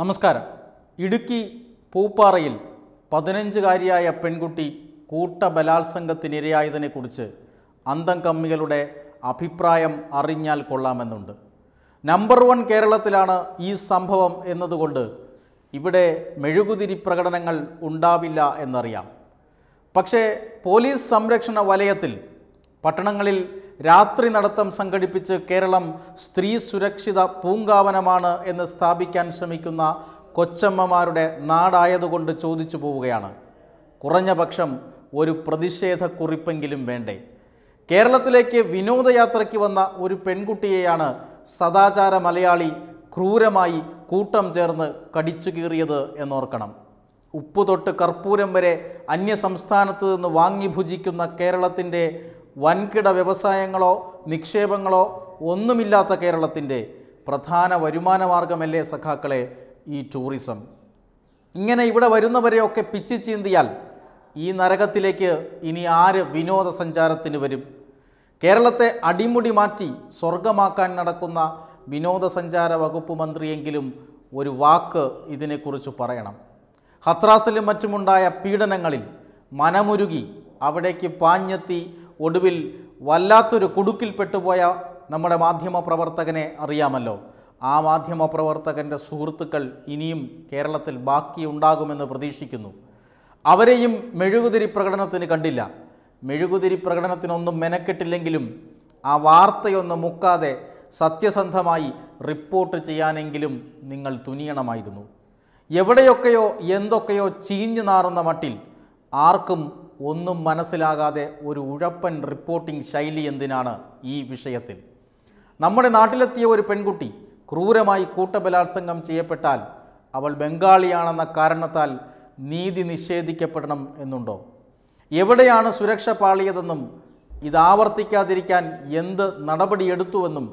നമസ്കാരം ഇടുക്കി പൂപ്പാറയിൽ പതിനഞ്ചുകാരിയായ പെൺകുട്ടി കൂട്ടബലാത്സംഗത്തിനിരയായതിനെക്കുറിച്ച് അന്തം കമ്മികളുടെ അഭിപ്രായം അറിഞ്ഞാൽ കൊള്ളാമെന്നുണ്ട് നമ്പർ വൺ കേരളത്തിലാണ് ഈ സംഭവം എന്നതുകൊണ്ട് ഇവിടെ മെഴുകുതിരി പ്രകടനങ്ങൾ ഉണ്ടാവില്ല എന്നറിയാം പക്ഷേ പോലീസ് സംരക്ഷണ വലയത്തിൽ പട്ടണങ്ങളിൽ രാത്രി നടത്തം സംഘടിപ്പിച്ച് കേരളം സ്ത്രീ സുരക്ഷിത പൂങ്കാവനമാണ് എന്ന് സ്ഥാപിക്കാൻ ശ്രമിക്കുന്ന കൊച്ചമ്മമാരുടെ നാടായതുകൊണ്ട് ചോദിച്ചു പോവുകയാണ് കുറഞ്ഞ പക്ഷം ഒരു പ്രതിഷേധക്കുറിപ്പെങ്കിലും വേണ്ടേ കേരളത്തിലേക്ക് വിനോദയാത്രയ്ക്ക് വന്ന ഒരു പെൺകുട്ടിയെയാണ് സദാചാര മലയാളി ക്രൂരമായി കൂട്ടം ചേർന്ന് കടിച്ചു കീറിയത് എന്നോർക്കണം ഉപ്പ് തൊട്ട് കർപ്പൂരം വരെ അന്യസംസ്ഥാനത്ത് നിന്ന് വാങ്ങി ഭുജിക്കുന്ന കേരളത്തിൻ്റെ വൻകിട വ്യവസായങ്ങളോ നിക്ഷേപങ്ങളോ ഒന്നുമില്ലാത്ത കേരളത്തിൻ്റെ പ്രധാന വരുമാന മാർഗമല്ലേ സഖാക്കളെ ഈ ടൂറിസം ഇങ്ങനെ ഇവിടെ വരുന്നവരെയൊക്കെ പിച്ചി ചീന്തിയാൽ ഈ നരകത്തിലേക്ക് ഇനി ആര് വിനോദസഞ്ചാരത്തിന് വരും കേരളത്തെ അടിമുടി മാറ്റി സ്വർഗമാക്കാൻ നടക്കുന്ന വിനോദസഞ്ചാര വകുപ്പ് മന്ത്രിയെങ്കിലും ഒരു വാക്ക് ഇതിനെക്കുറിച്ച് പറയണം ഹത്രാസിലും മറ്റുമുണ്ടായ പീഡനങ്ങളിൽ മനമുരുകി അവിടേക്ക് പാഞ്ഞെത്തി ഒടുവിൽ വല്ലാത്തൊരു കുടുക്കിൽപ്പെട്ടുപോയ നമ്മുടെ മാധ്യമ പ്രവർത്തകനെ അറിയാമല്ലോ ആ മാധ്യമ പ്രവർത്തകൻ്റെ സുഹൃത്തുക്കൾ ഇനിയും കേരളത്തിൽ ബാക്കിയുണ്ടാകുമെന്ന് പ്രതീക്ഷിക്കുന്നു അവരെയും മെഴുകുതിരി പ്രകടനത്തിന് കണ്ടില്ല മെഴുകുതിരി പ്രകടനത്തിനൊന്നും മെനക്കെട്ടില്ലെങ്കിലും ആ വാർത്തയൊന്ന് മുക്കാതെ സത്യസന്ധമായി റിപ്പോർട്ട് ചെയ്യാനെങ്കിലും നിങ്ങൾ തുനിയണമായിരുന്നു എവിടെയൊക്കെയോ എന്തൊക്കെയോ ചീഞ്ഞു നാറുന്ന മട്ടിൽ ആർക്കും ഒന്നും മനസ്സിലാകാതെ ഒരു ഉഴപ്പൻ റിപ്പോർട്ടിംഗ് ശൈലി എന്തിനാണ് ഈ വിഷയത്തിൽ നമ്മുടെ നാട്ടിലെത്തിയ ഒരു പെൺകുട്ടി ക്രൂരമായി കൂട്ടബലാത്സംഗം ചെയ്യപ്പെട്ടാൽ അവൾ ബംഗാളിയാണെന്ന കാരണത്താൽ നീതി നിഷേധിക്കപ്പെടണം എന്നുണ്ടോ എവിടെയാണ് സുരക്ഷ പാളിയതെന്നും ഇത് ആവർത്തിക്കാതിരിക്കാൻ എന്ത് നടപടിയെടുത്തുവെന്നും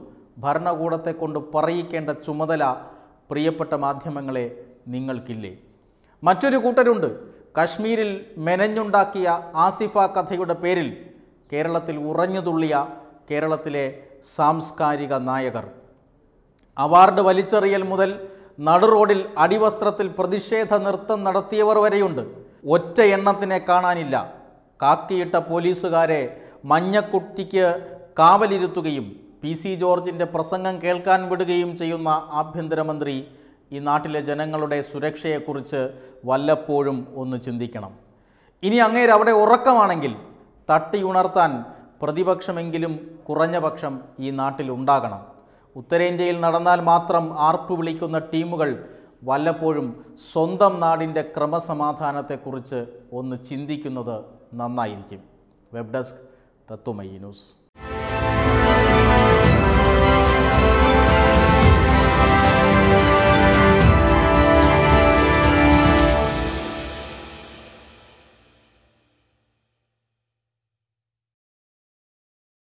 ഭരണകൂടത്തെ കൊണ്ട് പറയിക്കേണ്ട ചുമതല പ്രിയപ്പെട്ട മാധ്യമങ്ങളെ നിങ്ങൾക്കില്ലേ മറ്റൊരു കൂട്ടരുണ്ട് കശ്മീരിൽ മെനഞ്ഞുണ്ടാക്കിയ ആസിഫ കഥയുടെ പേരിൽ കേരളത്തിൽ ഉറഞ്ഞുതുള്ളിയ കേരളത്തിലെ സാംസ്കാരിക നായകർ അവാർഡ് വലിച്ചെറിയൽ മുതൽ നടുറോഡിൽ അടിവസ്ത്രത്തിൽ പ്രതിഷേധ നൃത്തം നടത്തിയവർ വരെയുണ്ട് ഒറ്റ എണ്ണത്തിനെ കാണാനില്ല കാക്കിയിട്ട പോലീസുകാരെ മഞ്ഞക്കുട്ടിക്ക് കാവലിരുത്തുകയും പി സി ജോർജിൻ്റെ പ്രസംഗം കേൾക്കാൻ വിടുകയും ചെയ്യുന്ന ആഭ്യന്തരമന്ത്രി ഈ നാട്ടിലെ ജനങ്ങളുടെ സുരക്ഷയെക്കുറിച്ച് വല്ലപ്പോഴും ഒന്ന് ചിന്തിക്കണം ഇനി അങ്ങേര് അവിടെ ഉറക്കമാണെങ്കിൽ തട്ടി ഉണർത്താൻ പ്രതിപക്ഷമെങ്കിലും കുറഞ്ഞ പക്ഷം ഈ നാട്ടിൽ ഉണ്ടാകണം ഉത്തരേന്ത്യയിൽ നടന്നാൽ മാത്രം ആർപ്പ് വിളിക്കുന്ന ടീമുകൾ വല്ലപ്പോഴും സ്വന്തം നാടിൻ്റെ ക്രമസമാധാനത്തെക്കുറിച്ച് ഒന്ന് ചിന്തിക്കുന്നത് നന്നായിരിക്കും വെബ് ഡെസ്ക് തത്വമയി ന്യൂസ്